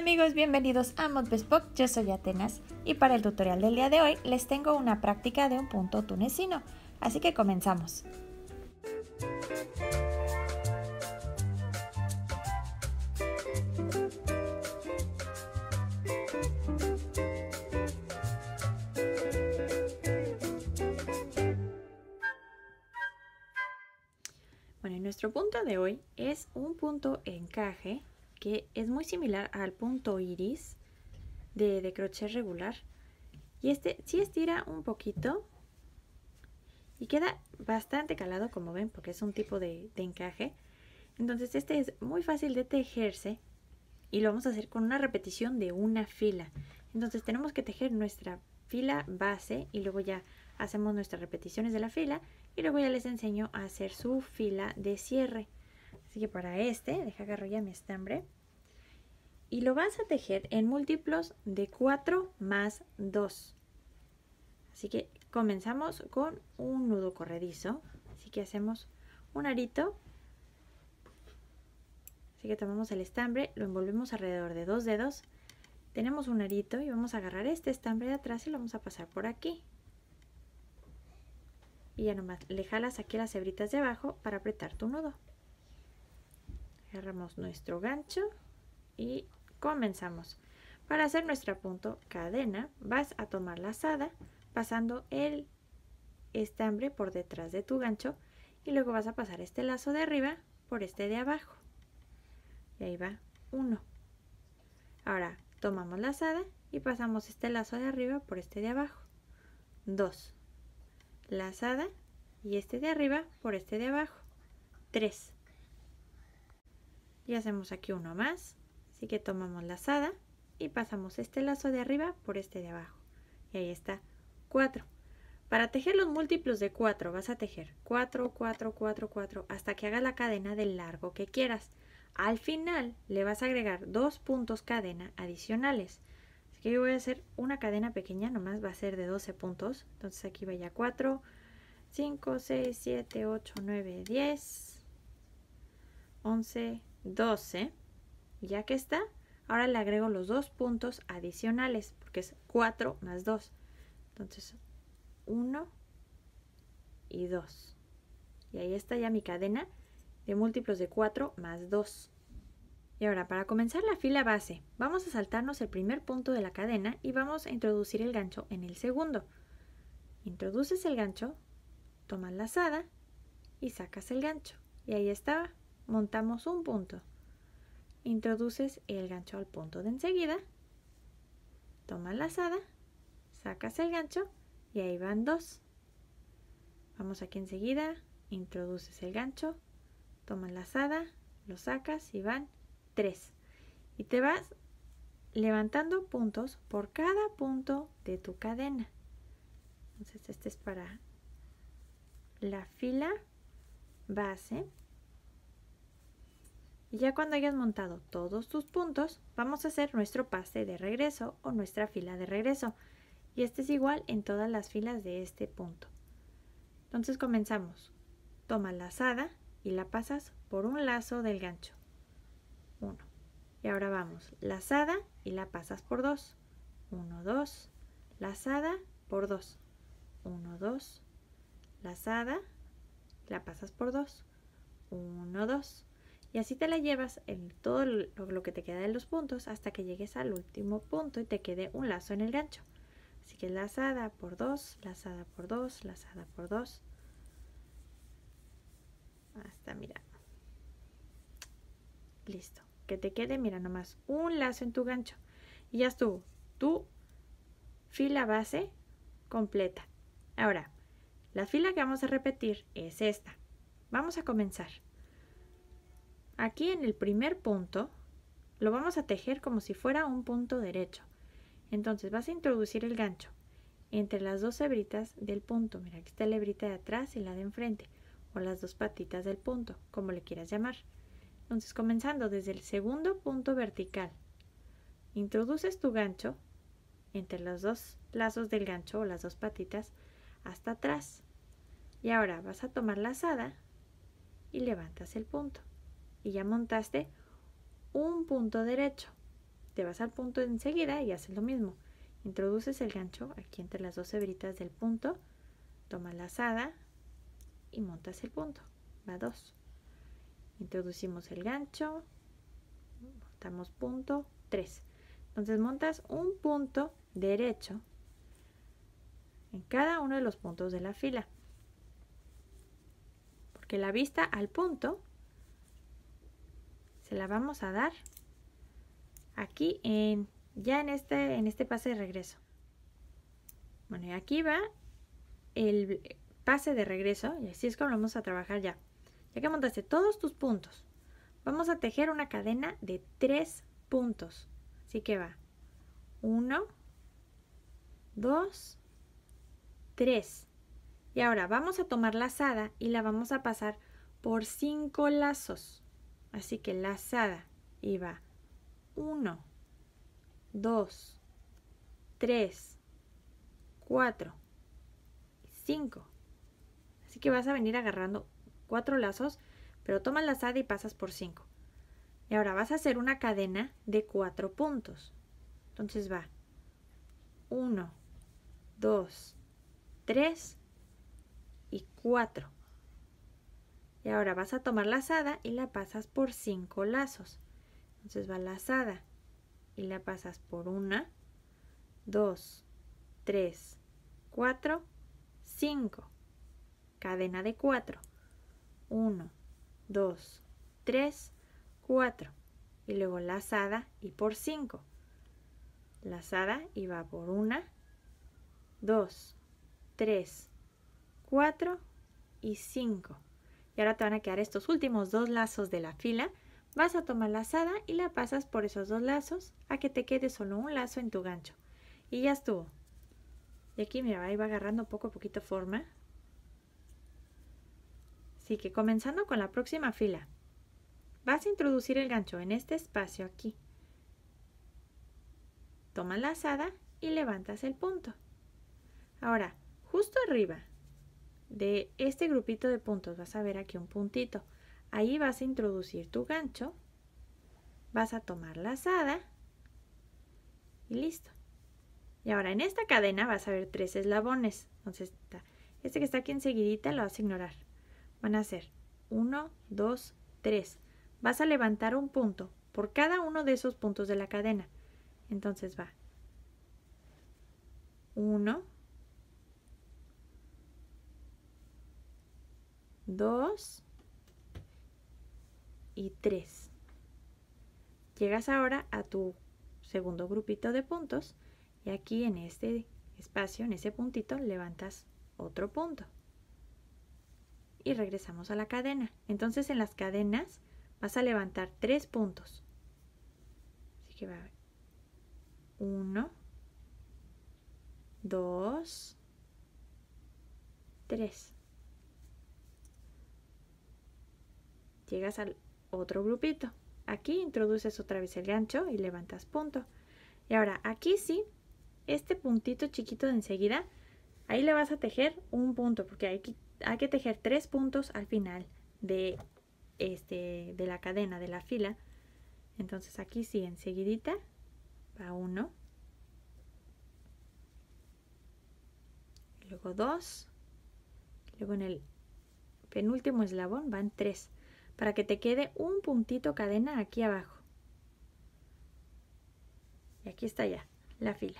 amigos, bienvenidos a Modbespoke, yo soy Atenas y para el tutorial del día de hoy les tengo una práctica de un punto tunecino, así que comenzamos. Bueno, y nuestro punto de hoy es un punto encaje que es muy similar al punto iris de, crochet regular y este sí estira un poquito y queda bastante calado como ven porque es un tipo de, encaje entonces este es muy fácil de tejerse y lo vamos a hacer con una repetición de una fila entonces tenemos que tejer nuestra fila base y luego ya hacemos nuestras repeticiones de la fila y luego ya les enseño a hacer su fila de cierre así que para este deja agarrar ya mi estambre y lo vas a tejer en múltiplos de 4 más 2. Así que comenzamos con un nudo corredizo, así que hacemos un arito, así que tomamos el estambre, lo envolvemos alrededor de dos dedos, tenemos un arito y vamos a agarrar este estambre de atrás y lo vamos a pasar por aquí. Y ya nomás le jalas aquí las hebritas de abajo para apretar tu nudo. Agarramos nuestro gancho y Comenzamos. Para hacer nuestra punto cadena, vas a tomar la lazada pasando el estambre por detrás de tu gancho y luego vas a pasar este lazo de arriba por este de abajo. Y ahí va uno. Ahora tomamos la lazada y pasamos este lazo de arriba por este de abajo. 2. Lazada y este de arriba por este de abajo. 3. Y hacemos aquí uno más. Así que tomamos lazada y pasamos este lazo de arriba por este de abajo. Y ahí está 4. Para tejer los múltiplos de 4 vas a tejer 4, 4, 4, 4 hasta que hagas la cadena del largo que quieras. Al final le vas a agregar dos puntos cadena adicionales. Así que yo voy a hacer una cadena pequeña, nomás va a ser de 12 puntos. Entonces aquí vaya 4, 5, 6, 7, 8, 9, 10, 11, 12 ya que está, ahora le agrego los dos puntos adicionales, porque es 4 más 2. Entonces, 1 y 2. Y ahí está ya mi cadena de múltiplos de 4 más 2. Y ahora, para comenzar la fila base, vamos a saltarnos el primer punto de la cadena y vamos a introducir el gancho en el segundo. Introduces el gancho, tomas la lazada y sacas el gancho. Y ahí está, montamos un punto introduces el gancho al punto de enseguida, tomas lazada, sacas el gancho y ahí van dos. Vamos aquí enseguida, introduces el gancho, tomas lazada, lo sacas y van tres. Y te vas levantando puntos por cada punto de tu cadena. Entonces este es para la fila base y ya cuando hayas montado todos tus puntos, vamos a hacer nuestro pase de regreso o nuestra fila de regreso. Y este es igual en todas las filas de este punto. Entonces comenzamos. Toma lazada y la pasas por un lazo del gancho. 1. Y ahora vamos. Lazada y la pasas por dos 1, 2. Lazada por dos uno 2. Lazada, la pasas por dos 1, 2 y así te la llevas en todo lo que te queda de los puntos hasta que llegues al último punto y te quede un lazo en el gancho. Así que lazada por dos, lazada por dos, lazada por dos. Hasta mira. Listo. Que te quede, mira nomás, un lazo en tu gancho. Y ya estuvo. Tu fila base completa. Ahora, la fila que vamos a repetir es esta. Vamos a comenzar. Aquí en el primer punto lo vamos a tejer como si fuera un punto derecho. Entonces vas a introducir el gancho entre las dos hebritas del punto. Mira, aquí está la hebrita de atrás y la de enfrente, o las dos patitas del punto, como le quieras llamar. Entonces, comenzando desde el segundo punto vertical, introduces tu gancho entre los dos lazos del gancho o las dos patitas hasta atrás. Y ahora vas a tomar la asada y levantas el punto y ya montaste un punto derecho. Te vas al punto enseguida y haces lo mismo. Introduces el gancho aquí entre las dos hebritas del punto, toma la lazada y montas el punto. Va 2 Introducimos el gancho, montamos punto 3. Entonces montas un punto derecho en cada uno de los puntos de la fila. Porque la vista al punto se la vamos a dar aquí en ya en este en este pase de regreso bueno y aquí va el pase de regreso y así es como vamos a trabajar ya ya que montaste todos tus puntos vamos a tejer una cadena de tres puntos así que va uno, dos, tres. y ahora vamos a tomar la lazada y la vamos a pasar por cinco lazos Así que lazada iba 1, 2, 3, 4, 5. Así que vas a venir agarrando cuatro lazos, pero tomas lazada y pasas por 5. Y ahora vas a hacer una cadena de cuatro puntos. Entonces va 1, 2, 3 y 4. Y ahora vas a tomar lazada y la pasas por 5 lazos. Entonces va lazada y la pasas por 1, 2, 3, 4, 5. Cadena de 4. 1, 2, 3, 4. Y luego lazada y por 5. Lazada y va por 1, 2, 3, 4 y 5. Y ahora te van a quedar estos últimos dos lazos de la fila. Vas a tomar la lazada y la pasas por esos dos lazos a que te quede solo un lazo en tu gancho. Y ya estuvo. Y aquí, mira, ahí va agarrando poco a poquito forma. Así que comenzando con la próxima fila, vas a introducir el gancho en este espacio aquí. Tomas la asada y levantas el punto. Ahora, justo arriba de este grupito de puntos, vas a ver aquí un puntito. Ahí vas a introducir tu gancho, vas a tomar la lazada y listo. Y ahora en esta cadena vas a ver tres eslabones. Entonces, este que está aquí enseguida lo vas a ignorar. Van a ser 1, 2, 3. Vas a levantar un punto por cada uno de esos puntos de la cadena. Entonces va 1, 2 y 3. Llegas ahora a tu segundo grupito de puntos y aquí en este espacio, en ese puntito, levantas otro punto. Y regresamos a la cadena. Entonces en las cadenas vas a levantar tres puntos. Así que va a haber 1, 2, 3. llegas al otro grupito. Aquí introduces otra vez el gancho y levantas punto. Y ahora aquí sí, este puntito chiquito de enseguida, ahí le vas a tejer un punto, porque hay que, hay que tejer tres puntos al final de, este, de la cadena, de la fila. Entonces aquí sí, enseguidita va uno. Luego dos. Luego en el penúltimo eslabón van tres para que te quede un puntito cadena aquí abajo. Y aquí está ya la fila.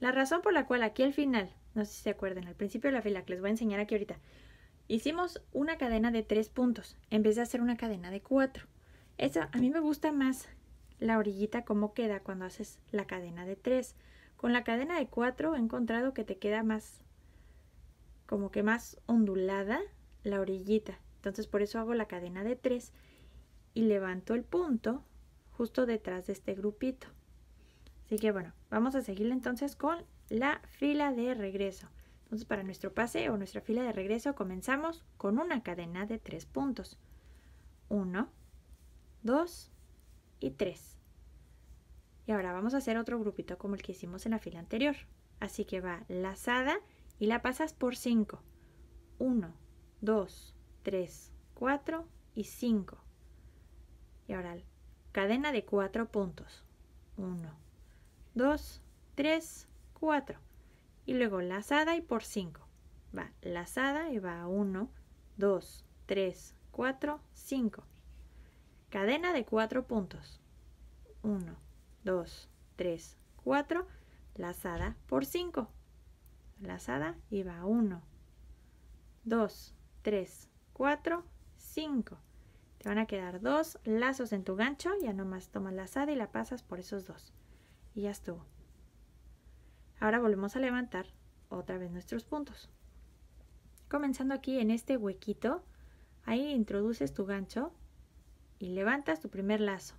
La razón por la cual aquí al final, no sé si se acuerdan, al principio de la fila que les voy a enseñar aquí ahorita, hicimos una cadena de tres puntos en vez de hacer una cadena de cuatro. Esa, a mí me gusta más la orillita como queda cuando haces la cadena de tres. Con la cadena de cuatro he encontrado que te queda más, como que más ondulada la orillita. Entonces por eso hago la cadena de 3 y levanto el punto justo detrás de este grupito. Así que bueno, vamos a seguir entonces con la fila de regreso. Entonces para nuestro pase o nuestra fila de regreso comenzamos con una cadena de 3 puntos. 1, 2 y 3. Y ahora vamos a hacer otro grupito como el que hicimos en la fila anterior. Así que va lazada y la pasas por 5. 1, 2, 3, 4 y 5. Y ahora cadena de 4 puntos. 1, 2, 3, 4. Y luego lazada y por 5. Va lazada y va 1, 2, 3, 4, 5. Cadena de 4 puntos. 1, 2, 3, 4. Lazada por 5. Lazada y va 1, 2, 3, 4, 5. Te van a quedar dos lazos en tu gancho, ya nomás tomas la lazada y la pasas por esos dos. Y ya estuvo. Ahora volvemos a levantar otra vez nuestros puntos. Comenzando aquí en este huequito, ahí introduces tu gancho y levantas tu primer lazo.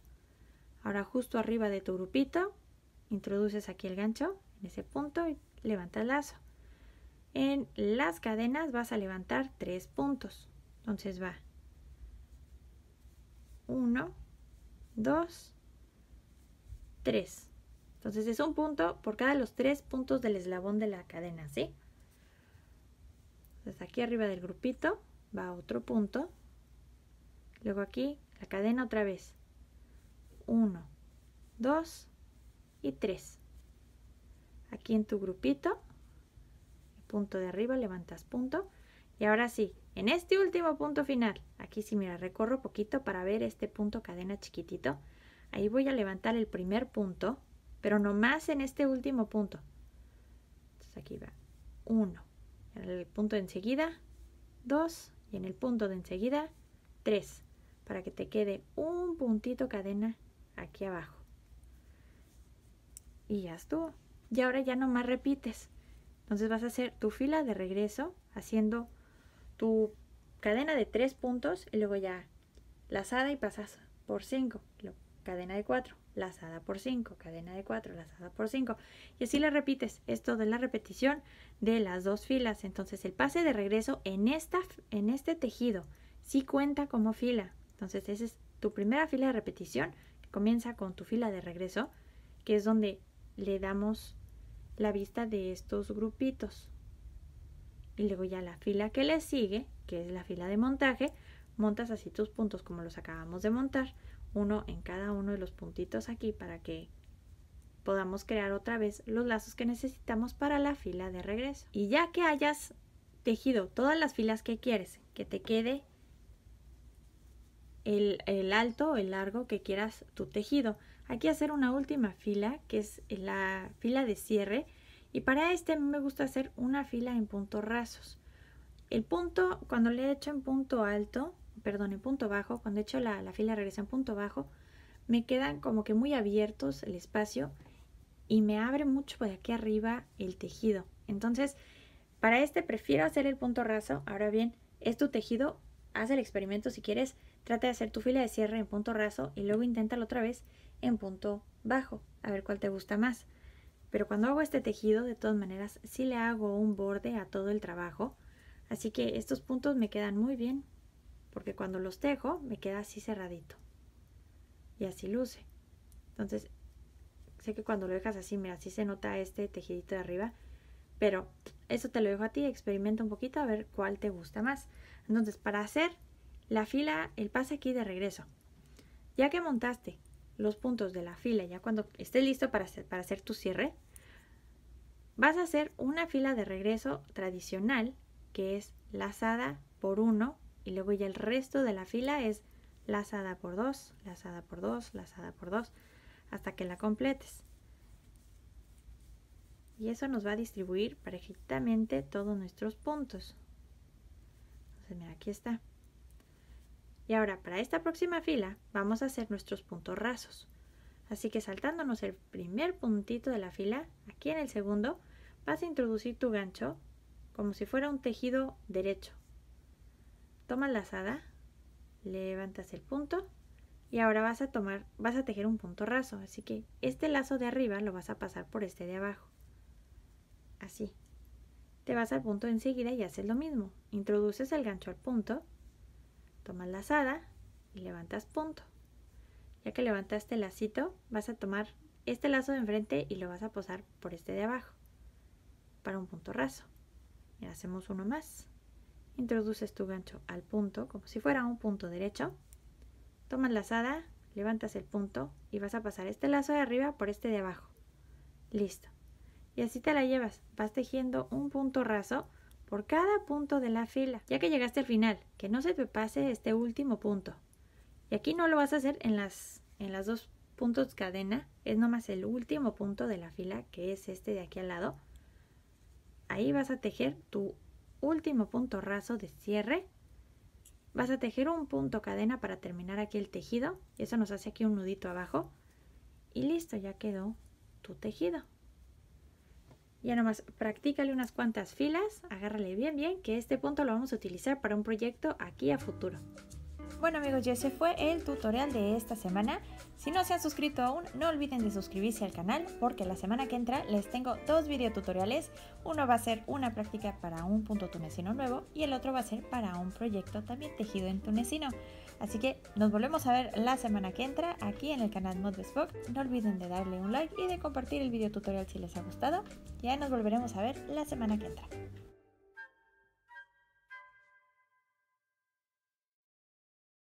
Ahora justo arriba de tu grupito, introduces aquí el gancho, en ese punto, y levantas el lazo. En las cadenas vas a levantar tres puntos. Entonces va 1, 2, 3. Entonces es un punto por cada los tres puntos del eslabón de la cadena, ¿sí? Entonces aquí arriba del grupito va otro punto. Luego aquí la cadena otra vez. 1, 2 y 3. Aquí en tu grupito, punto de arriba, levantas punto. Y ahora sí, en este último punto final, aquí sí, mira, recorro poquito para ver este punto cadena chiquitito. Ahí voy a levantar el primer punto, pero nomás en este último punto. Entonces aquí va 1, en el punto enseguida 2 y en el punto de enseguida 3, para que te quede un puntito cadena aquí abajo. Y ya estuvo. Y ahora ya no más repites. Entonces vas a hacer tu fila de regreso haciendo tu cadena de tres puntos y luego ya lazada y pasas por cinco cadena de cuatro lazada por cinco cadena de cuatro lazada por cinco Y así le repites. Esto de la repetición de las dos filas. Entonces el pase de regreso en, esta, en este tejido sí cuenta como fila. Entonces esa es tu primera fila de repetición que comienza con tu fila de regreso, que es donde le damos la vista de estos grupitos y luego ya la fila que le sigue, que es la fila de montaje, montas así tus puntos como los acabamos de montar, uno en cada uno de los puntitos aquí para que podamos crear otra vez los lazos que necesitamos para la fila de regreso. Y ya que hayas tejido todas las filas que quieres, que te quede el, alto o el largo que quieras tu tejido, aquí hacer una última fila que es la fila de cierre y para este me gusta hacer una fila en puntos rasos. El punto, cuando le hecho en punto alto, perdón, en punto bajo, cuando he la, la fila regresa en punto bajo, me quedan como que muy abiertos el espacio y me abre mucho por aquí arriba el tejido. Entonces, para este prefiero hacer el punto raso. Ahora bien, es tu tejido, haz el experimento si quieres. Trata de hacer tu fila de cierre en punto raso y luego inténtalo otra vez en punto bajo. A ver cuál te gusta más. Pero cuando hago este tejido, de todas maneras, sí le hago un borde a todo el trabajo. Así que estos puntos me quedan muy bien, porque cuando los tejo me queda así cerradito. Y así luce. Entonces, sé que cuando lo dejas así, mira, así se nota este tejidito de arriba. Pero eso te lo dejo a ti, experimenta un poquito a ver cuál te gusta más. Entonces, para hacer la fila, el pase aquí de regreso. Ya que montaste los puntos de la fila, ya cuando esté listo para hacer, para hacer tu cierre, vas a hacer una fila de regreso tradicional, que es lazada por uno y luego ya el resto de la fila es lazada por dos lazada por dos lazada por dos hasta que la completes. Y eso nos va a distribuir perfectamente todos nuestros puntos. Entonces, mira, aquí está. Y ahora para esta próxima fila vamos a hacer nuestros puntos rasos. Así que saltándonos el primer puntito de la fila, aquí en el segundo, vas a introducir tu gancho como si fuera un tejido derecho. Tomas la levantas el punto y ahora vas a tomar, vas a tejer un punto raso, así que este lazo de arriba lo vas a pasar por este de abajo. Así. Te vas al punto enseguida y haces lo mismo. Introduces el gancho al punto tomas lazada y levantas punto. Ya que levantaste el lacito, vas a tomar este lazo de enfrente y lo vas a posar por este de abajo para un punto raso. Y hacemos uno más. Introduces tu gancho al punto como si fuera un punto derecho. Tomas lazada, levantas el punto y vas a pasar este lazo de arriba por este de abajo. Listo. Y así te la llevas. Vas tejiendo un punto raso por cada punto de la fila, ya que llegaste al final, que no se te pase este último punto. Y aquí no lo vas a hacer en las, en las dos puntos cadena, es nomás el último punto de la fila, que es este de aquí al lado. Ahí vas a tejer tu último punto raso de cierre. Vas a tejer un punto cadena para terminar aquí el tejido. y Eso nos hace aquí un nudito abajo. Y listo, ya quedó tu tejido. Ya nomás practícale unas cuantas filas, agárrale bien bien, que este punto lo vamos a utilizar para un proyecto aquí a futuro. Bueno amigos, ya ese fue el tutorial de esta semana. Si no se han suscrito aún, no olviden de suscribirse al canal porque la semana que entra les tengo dos tutoriales. Uno va a ser una práctica para un punto tunecino nuevo y el otro va a ser para un proyecto también tejido en tunecino. Así que nos volvemos a ver la semana que entra aquí en el canal Modbespoke. No olviden de darle un like y de compartir el video tutorial si les ha gustado. Ya nos volveremos a ver la semana que entra.